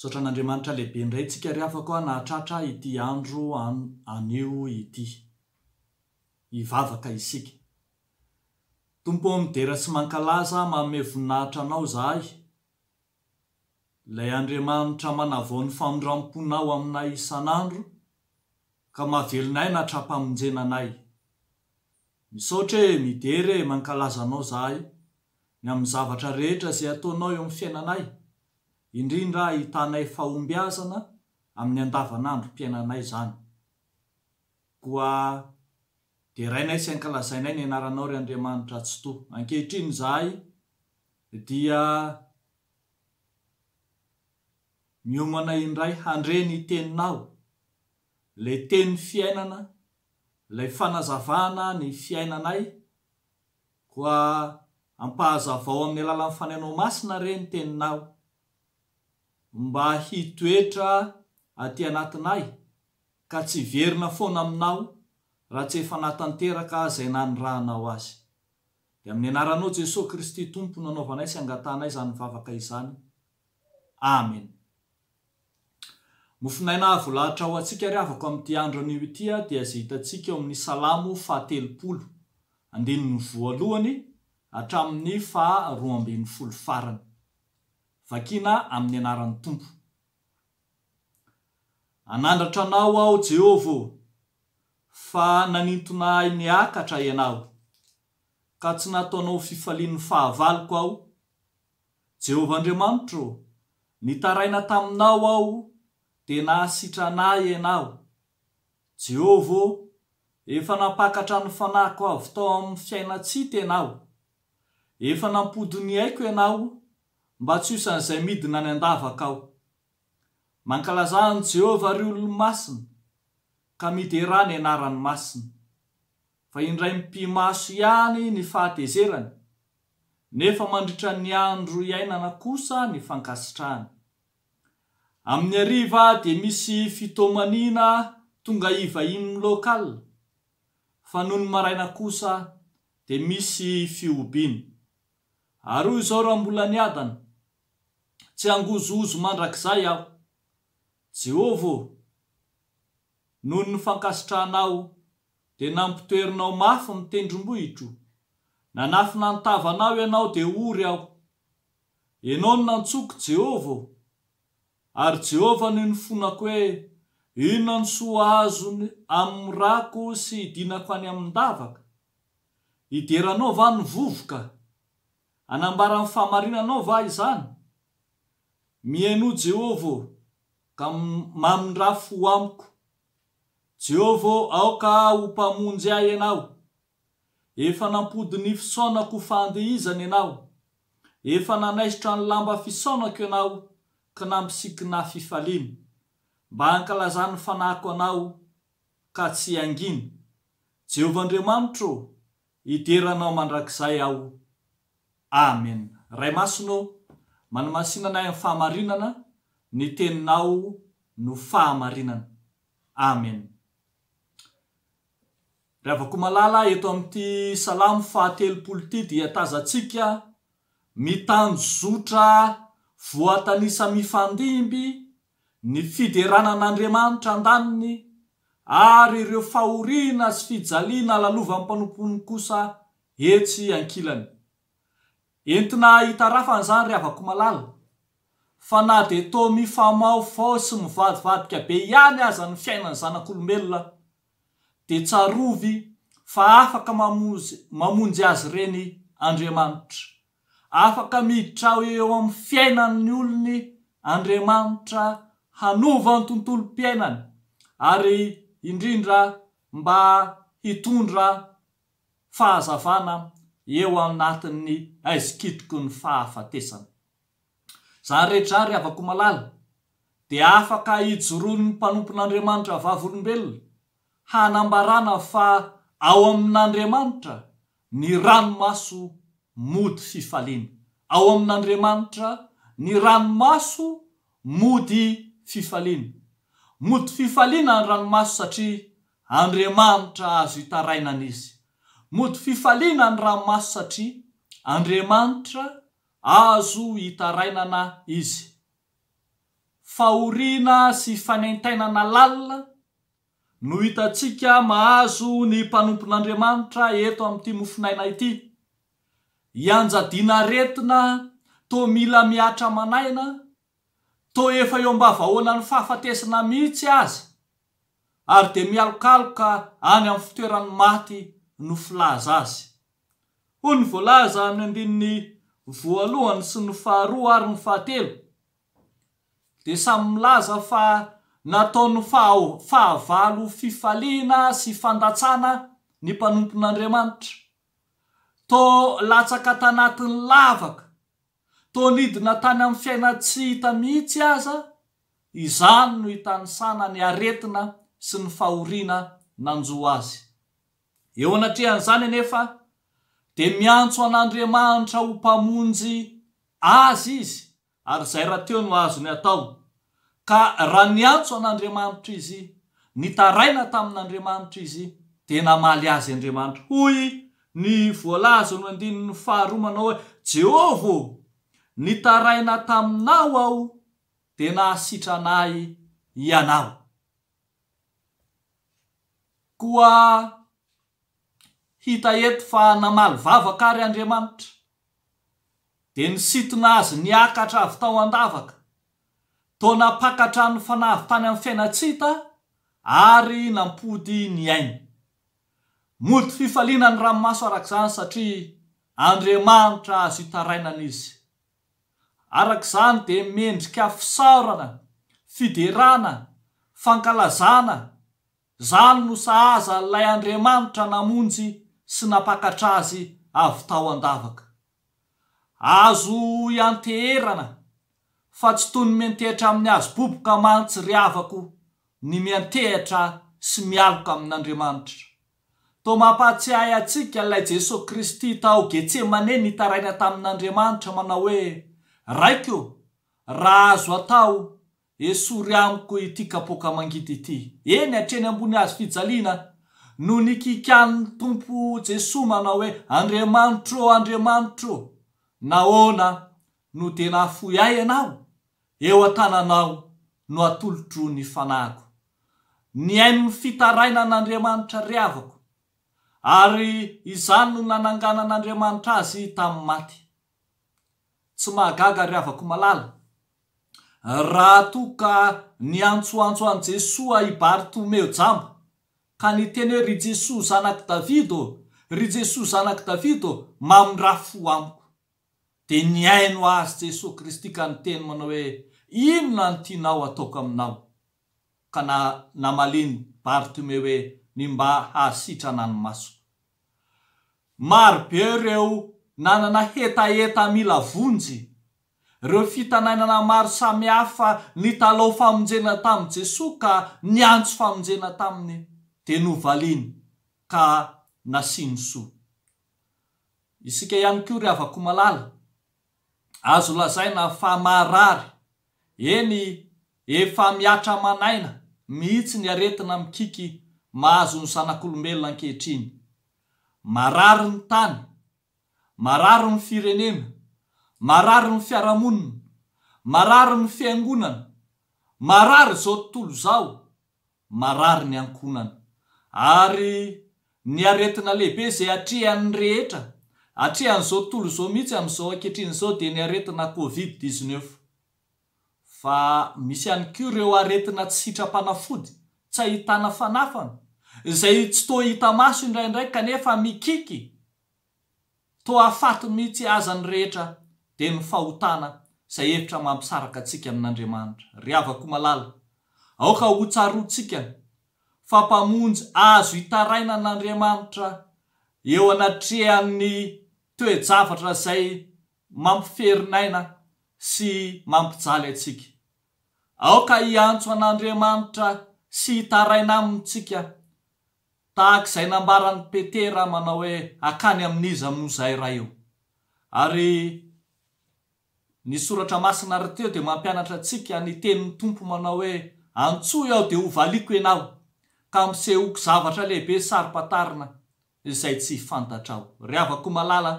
saotran'andriamanitra lehibe indray ntsika re hafako a nahatratra ity andro anio ity ivavaka isika tompo midera sy mankalaza mame voninahitra anao zahay ilay andriamanitra manavaon'ny famondram-ponao aminay isan'andro ka mavelonay natrampamonjena anay misaotra hoe midere mankalaza anao zahay ny amin'ny zavatra rehetra zay ataonao eo amin'ny fiainanay indrindra ahitanay faombiazana amin'ny an-davan'andro mpiainanay zany koa de rainay sy ankalazainay ny anaranao re andriamanitra tsytoa ankehitriny izahay dia miomanay indray handreny teninao lay tenynny fiainana ilay fanazavana ny fiainanay koa ampahazavao amin'ny alala n'nyfanainao masina reny teninao mba hitoetra aty anatina ay ka tsy verina foana aminao raha tsy efa nahtanteraka zay na ny rahanao azy de amin'ny anaranao jesosy kristy tompo nanaovanay sy angatanay zany vavaka izany amen mofinainahy volahatra o atsika ry avako amidy andro anio tia dia za hitatsika eo amin'ny salamo ahany valhany atramin'ny faroan'y flfarany vakina amin'ny anaran'ny tompo anandratra anao ao jehova ôo fa nanintona ay ny akatra ianao ka tsy nataonao fifalin'ny fahavaliko ao jehovah andriamanitro ô nitaraina taminao ao de nahasitranay anao jehova ô efa napakatra ny fanahko avy tao amin'ny fiaina tsity anao efa nampodony haiko ianao mba tsy osan'izay midina ny an-davaka ao mankalazàhany jehovah ry olono-masina ka miderany ianarany masiny fa indray mpimaso ihany ny fahatezerany nefa mandritra ny andro hiainana kosa ny fankasitrahany amin'ny ariva dia misy fitomaniana tonga iva iminy lokala fa nonomaraina kosa di misy fiobiany ary oy izao raha mbola ny adana tsy angozoozo mandrak'izay aho jehova ô nohoy ny fankasitranao de nampitoerinao mafy ny tendrombohitro nanafy nantavanao ianao de ory aho ianao no nantsoky jehova ôo ary jehovah noo nyfonako hoe inona ny soa azo amn'ny rako sy hidinako any amin'nydavaka ideranao va ny vovoka anambaran'ny faamarinanao va izany miano jehova ôo ka mamindrao fo amiko jehova ôo aoka ho mpamonjy ahy ianao efa nampodiny fisaoanako ho faandehizany ianao efa nanaisotra ny lamba fisaonako ianao ka nampisikinahy fifaliny mba hankalazan'ny fanahako anao ka tsy anginy jehovah andriamanitro hiteranao mandrakzay ao amen ray masonao manamasinana ay amin'ny fahamarinana ny teninao no fahamarinana amen ry avako malala eto ami'ty salamo fahatelopolo ty di atazantsika mitandozotra voatanisa mifandimby ny fideranan'andriamanitra an-daniny ary ireo fahorina sy fijaliana lalova amnympanomponny kosa etsy ankilany entina hitarafanyizany re avako malala fa na de tomi famaofao sy mivadivadika be ihany aza ny fiainany zanak'olombelona de tsarovy fa afaka mamoz mamonjy azy ireny andriamanitra afaka mitrao eo amin'ny fiainan'ny olony andriamanitra hanova n'ny tontolompiainany ary indrindra mba hitondra fahazavana eo anatin'ny aizikitroky ny fahafatesana zany rehetra ry avako o malala di afaka hijoroan'ny mpanompon'andriamanitra vavolombelona hanambarana fa ao amin'andriamanitra ny ranomaso mody fifaliana ao amin'andriamanitra ny ranomaso mody fifaliana mody fifaliana ny ranomaso satria andriamanitra azo hitaraina ana izy mody fifaliana ny rahanmaso satria andriamanitra azo hitarainana izy faoriana sy fanaintainana lalina no hitatsika mahazo ny mpanompon'andriamanitra eto ami'ity mofinaina ity hianjadiana retina to mila miatra manaina toa efa eo mba vahoana ny fahafatesina mihitsy azy ary de mialokaloka any amn'ny fitoerany maty nofilaza azy ho ny voalaza ny andini'ny voalohany sy ny faharoa ary ny fahatelo de samy milaza fa nataony fahao- fahavalo fifaliana sy fandatsana ny mpanompon'andriamanitra to latsaka taanatiny lavaka to nidina tany amin'ny fiaina tsy hita mihitsy aza izany no hitany sana ny aretina sy ny fahoriana nanjoa azy eo anatrihan'izany anefa de miantso an'andriamanitra ho mpamonjy azy izy ary zay raha teo no azony atao ka raha ny antso an'andriamanitra izy ny taraina tamin'andriamanitra izy de namaly azy andriamanitra hoy ny voalazo no andinyny faharomanao oe jehovaô ny taraina taminao ao de na hasitranay ianao koa hita eto fa namaly vavaka ary andriamanitra de ny sintona azy nyakatra avy tao andavaka taona pakatra no fanaavy tany amin'ny fiainatsita ary nampody ny ainy mody fifaliana ny ranomaso arak'izany satria andriamanitra azo itarainana izy arak'izany de mendrikafisaorana fiderana fankalazana izany no sahaza n'lay andriamanitra namonjy azo ianteherana fa tsy toy ny mientehitra amin'ny azo boboka mantsy ry havako ny miantehatra sy mialoka amin'andriamanitra toa mampatsehay atsika nlay jesosy kristy tao getse mane ny itaraina tamin'andriamanitra manao hoe raiko raha azo atao esory amiko iti kapoaka mangidy ity eny atreny ambony azo fijaliana noho nikikan'ny tompo jesos manao hoe andriamanitro o andriamanitra ô naoana no denaafoy ay ianao eo an-tananao no atolotroa ny fanahako ny aimny fitaraina n'andriamanitra ryavako ary izany no nananganan'andriamanitra azy tamin'ny maty tsy mahagaga ry avako malala raha toa ka ny antsoantso an' jesos aibari tomeojambo ka nyteny hoe ry jesoa zanak' david ô ry jesoa zanak'y davidô mamindra fo amiko dia niaino azy jesosy kristy ka niteny manao hoe inona notianao hataoko aminao ka na namaliny bartome hoe ny mba hahasitrananymasoko marobe ireo nanana hetaeta mila vonjy reo fitanaina namaro samy hafa nytalao famonjena tamin'i jesosay ka nyantso famonjena taminy tenovaliny ka nasinoso isika ihany ko ry avako malala azo lazai na fa marary eny efa miatramanaina mihitsy ny aretina mikiky mahazo ny zanak'olombelona ankehitriny marary ny tany marary ny firenena marary ny fiaramonina marary ny fiangonana marary zao tontolo izao marary ny ankonany ary ny aretina lehibe zay atrehan'ny rehetra atrehan' zao tontolo zao mihitsy am'izao aketrin' zao de ny aretina covid-dne fa misy ihany ko reo aretina tsy hitrampanafody tsy ahitana fanafana zay tsy toa hita maso indraindraiky kanefa mikiky toa afato mihitsy azany rehetra de ny fahotana zay evitra mampisaraka atsika amin'andriamanitra ry avako malala aoka hotsaroatsika fa mpamonjy azo hitaraina an'andriamanitra eo anatrea amn'ny toejavatra zay mampiferinaina sy mampijaly atsika aoka hiantso an'andriamanitra sy hitaraina amintsika tahak' izay nambaran'ny petera manao oe akany amin'izy amnzay rah io ary ny soratra masina rateo di mampianatra atsika ny tenin'ny tompo manao hoe antsoy aho di ho valiako enao kamosehoko zavatra lehibe sari-patarina izay tsy hifantatra aho ry avako malala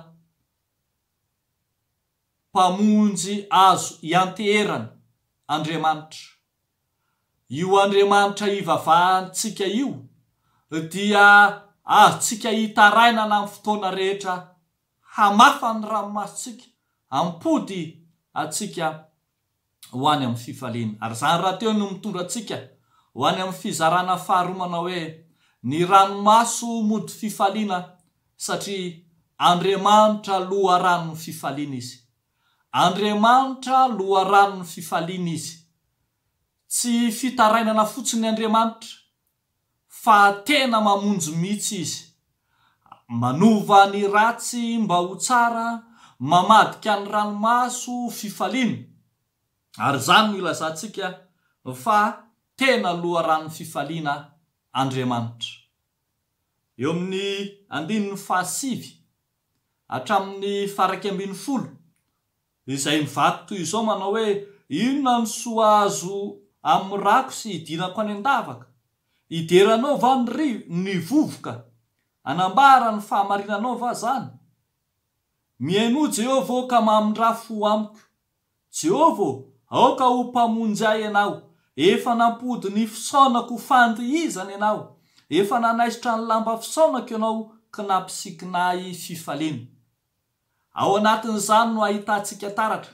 mpamonjy azo ianteherana andriamanitra io andriamanitra hivavahantsika io dia azo tsika hitaraina na amin'ny fotoana rehetra hamafa ny ranomasotsika ampody atsika ho any amin'ny fivaleana ary zany raha teo no mitondra atsika ho any amin'ny fizarana faro o manao hoe ny ranomaso mody fifaliana satria andriamanitra loha ranony fifaliana izy andriamanitra loha rano ny fifaliana izy tsy fitarainana fotsiny andriamanitra fa tena mamonjo mihitsy izy manova ny ratsy mba ho tsara mamadika ny ranomaso fifaliana ary zany mo ilazantsika fa tena aloha rano fifaliana andriamanitra eo amin'ny andininy fahasivy atramin'ny faraky bfolo izay mivato toy izao manao hoe inona ny soa azo amn'nyrako sy hidinako anyan-davaka ideranao va ny ri ny vovoka anambara ny fahamarinanao va zany miaino jehova o ka mahmindra fo amiko jehova ôo aoka ho mpamonjy ay ianao efa nampody ny fisanako ho fandiizany ianao efa nanaisitra ny lamba fisanako ianao ka nampisikinay fifaliana ao anatin'izany no ahitantsika taratra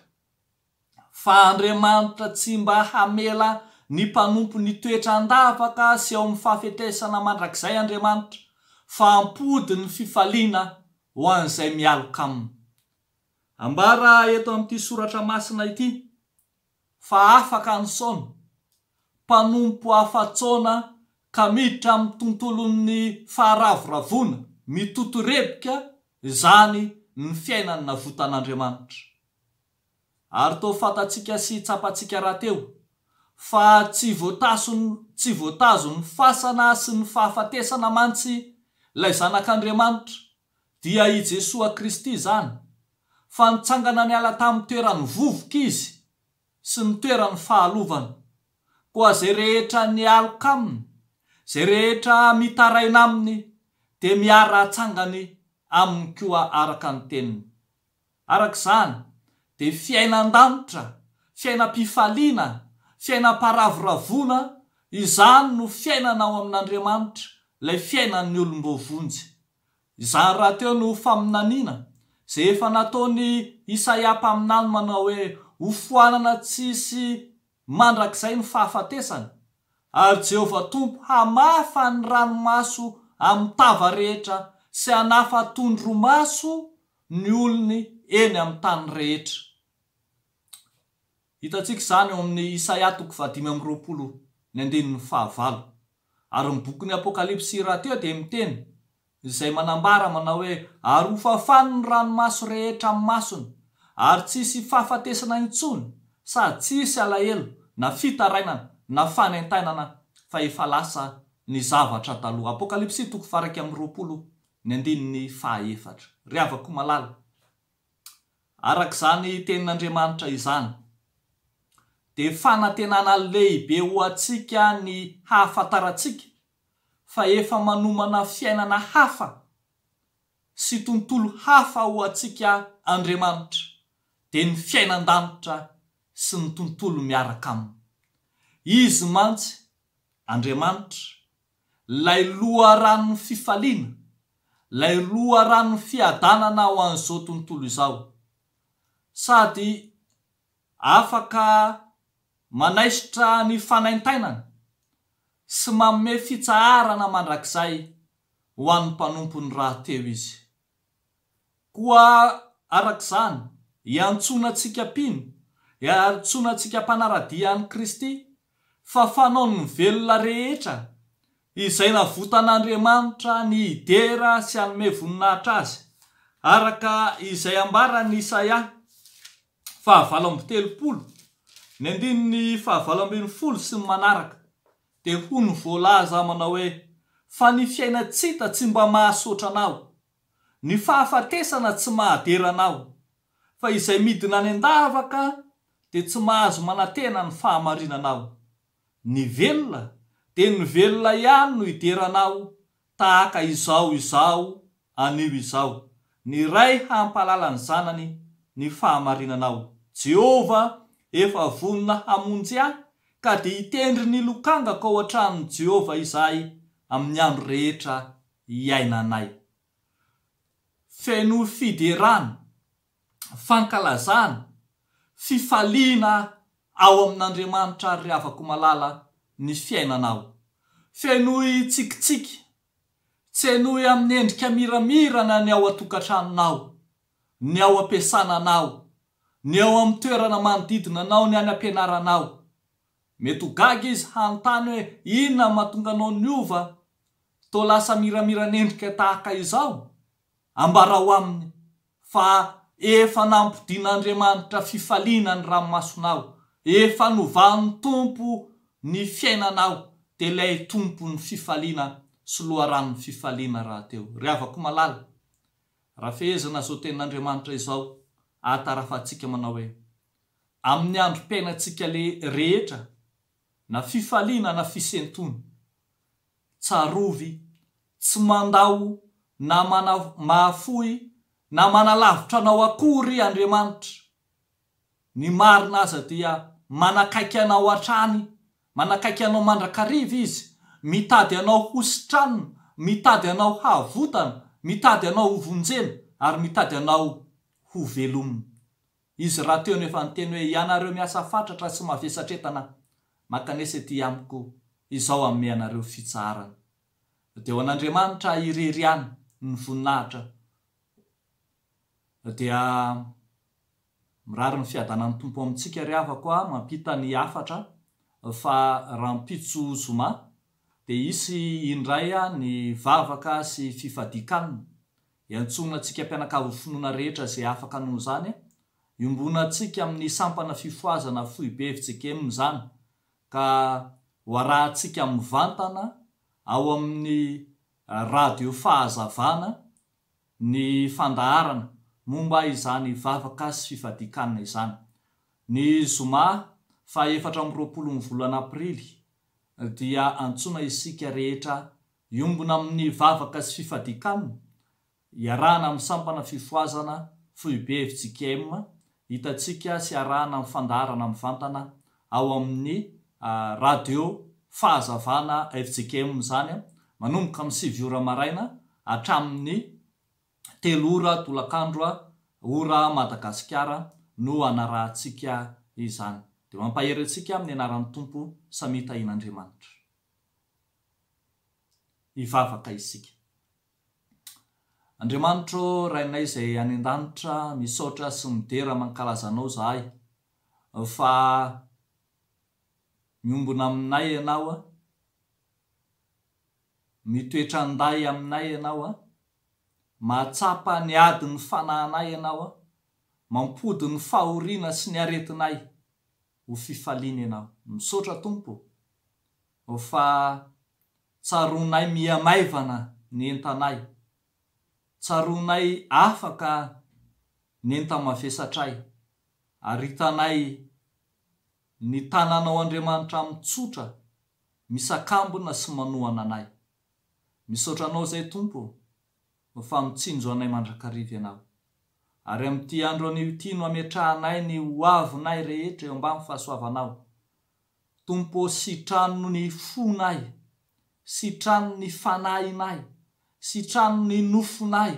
fa andriamanitra tsy mba hamela ny mpanompo ny toetra ndavaka sy ao am'ny fahafetesana mandrakzay andriamanitra fa ampody ny fifalina hoa'zay aaha a panompo hafatsona ka miditra amin'ny tontolonny faharavoravoana mitotorebika izany ny fiainany na votan'andriamanitra ary to fantatsika sy htsapatsika rahateo fa tsy votason tsy voatazo ny fasana sy ny fahafatesana mantsy ilay zanak'andriamanitra dia i jesosa kristy izany fa nitsangana ny ala tamin'ny toeran'ny vovoka izy sy ny toerany fahalovana koa zay rehetra ny alika aminy zay rehetra mitaraina aminy de miara ntsangany amin'ny koa araka ny teniny arak'izany de fiainan-danitra fiainam-pifaliana fiainamparavoravona izany no fiainana ao amin'andriamanitra lay fiainany olom-boavonjy izany raha teo no faminaniana zay efa nataony isaiampaminany manao hoe hofoanana tsisy mandrak'izay ny fahafatesany ary jehovah tompo hamafa ny ranomaso am'n tava rehetra sy hanafa tondromaso ny olony eny ami'ny tany rehetra hitatsika izany eo ami'ny isaia ta ary ny bokyn'ny apokalipsy irahateo di miteny izay manambara manao hoe ary hofafany ny ranomaso rehetra amy masony ary tsisy fahafatesana intsony sady tsyisy alahelo na fitarainana na fanentainana fa efa lasa ny zavatra taloha apokalips tok faraolofahaefatra ry avako malala arak' izany tenin'andriamanitra izany de fanantenana lehibe ho atsika ny hahafataratsika fa efa manomana fiainana hafa sy tontolo hafa ho atsiaka andriamanitra de ny fiainan-danitra sy ny tontolo miarak' aminy izy mantsy andriamanitra lay loha ranoy fifaliana lay loha ranony fiadanana ho an'izao tontolo izao sady afaka manaisitra ny fanaintainana sy manome fitsaharana mandrak'izay ho an'ny mpanompony raha teo izy koa arak'izany hiantsona atsika mpiny arytsona atsika ampanaradia any kristy fa fanaony ny velona rehetra izay navotan'andriamanitra ny idera sy anome voninahitra azy araka izay ambarany isaia fahavteol ny adinny fahavan'ny fol sy ny manaraka de ho ny voalaza manao hoe fa ny fiaina tsita tsy mba mahasotra anao ny fahafatesana tsy mahaderana ao fa izay midina any an-davaka detsy mahazo manantena ny fahamarinanao ny velona de ny velona ihany no ideranao tahaka izao izao anio izao ny ray hampahalalany zanany ny fahamarinanao jehovah efa vonona hamonjy ahy ka di hitendri ny lokangako o a-tranony jehovah izahy amin'ny andro rehetra iainanay fano fiderana fankalazana fifalina ao amin'andriamanitra yry havako malala ny fiainanao fanoy tsikitsiky tsy anoy amin'ny endrika miramirana ny ao atokatranonao ny ao ampiasana an ao ny ao ami'y toerana manodidina anao ny any am-pianarana ao mety ho gaga izy hanontany hoe inona n mahatonganao ny ova toa lasa miramiranendrika tahaka izao ambarao aminy fa efanampodin'andriamanitra fifalina ny ranomasonao efa novan'ny tompo ny fiainanao de ilay tompo ny fifaliana so loha ranony fifaliana raha teo ry avako malala raha fehezana zao tenn'andriamanitra izao atarafahantsika manao hoe amin'ny andro m-piainatsika le rehetra na fifaliana na fisentony tsarovy tsy mandao na m-maafoy na manalavitra anao akory andriamanitra ny marina aza dia manakaiky anao atrany manakaiky anao mandrakariva izy mitady anao hositranona mitady anao hahavotana mitady anao hovonjena ary mitady anao ho velomina izy raha teony efa ny teny hoe ianareo miasa fatratra sy mavesatretana mankanesa ety amiko izao amin'ny anareo fijarana de eho an'andriamanitra ireryany ny voninahitra dia mirary ny fiadanan'ny tompo amintsika re ava ko a mampita ny afatra fa rampitso zoma dia isy indray a ny vavaka sy fifadikanina iantsoona antsika ampianaka avo finoana rehetra zay afaka noho izany iombona antsika amin'ny sampana fifoazana foibe vitsekemina zany ka ho arantsika mi'ny vantana ao amin'ny radio fahazavana ny fandaharana momba izany vavaka sy fifadikanna izany ny zoma fa efatra rpolonvolna aprily dia antsona isika rehetra iombona amin'ny vavaka sy fifadikana iarahna amysampana fifoazana foibe fjikm hitatsika sy arahana am fandaharana am vantana ao amin'ny radio fahazavana fjim zanya manomboka m' sivoramaraina atramin'ny telora tolakandro a ora madagasikara no anarantsika izany de mampaheryantsika amin'ny anarany tompo samihitahin'andriamanitro ivavaka isika andriamanitro rainay izay any an-danitra misotra sy midera mankalazanao zahahy fa miombona aminay ianao a mitoetra nday aminay ianao a mahatsapa ny adiny fanahanay ianao an mampody ny fahoriana sy ny aretinay ho fifaliany ianao misaotra tompo ofa tsaroanay miamaivana ny entaanay tsaronay afaka ny enta mavesatray aritanay ny tananao andriamanitra mitsotra misakambona sy manoana anay misotra anao izay tompo famitsinjoanay mandrak'arivy anao ary am'ty andro anytino ameatrahanay ny oavonay rehetra eo amba fahasoavanao tompo sytrano ny fonay si trano ny fanainay si trano ny nofonay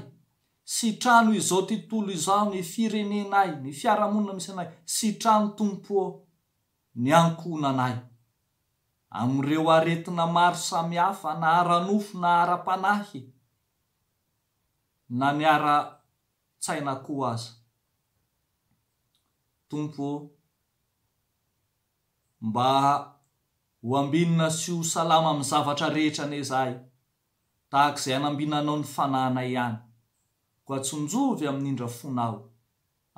si trano izao ty ntolo izao ny firenenay ny fiaramonina misy anay sy trano tompo nyankonanay amireo aretina maro samy hafa na aranofo na ara-panahy na niara tsaina koo aza tompo mba ho ambinina sy ho salama mi'y zavatra rehetra ane izahay tahaka izay anambina anao ny fananay ihany koa tsynjovy amin'n'indra fonao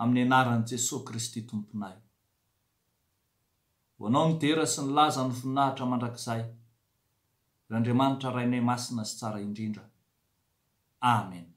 amin'ny anaran'i jesosy kristy tomponay ho anao midera sy ny laza ny voninahitra mandrakizay iryandriamanitra rainay masina zy tsara indrindra amen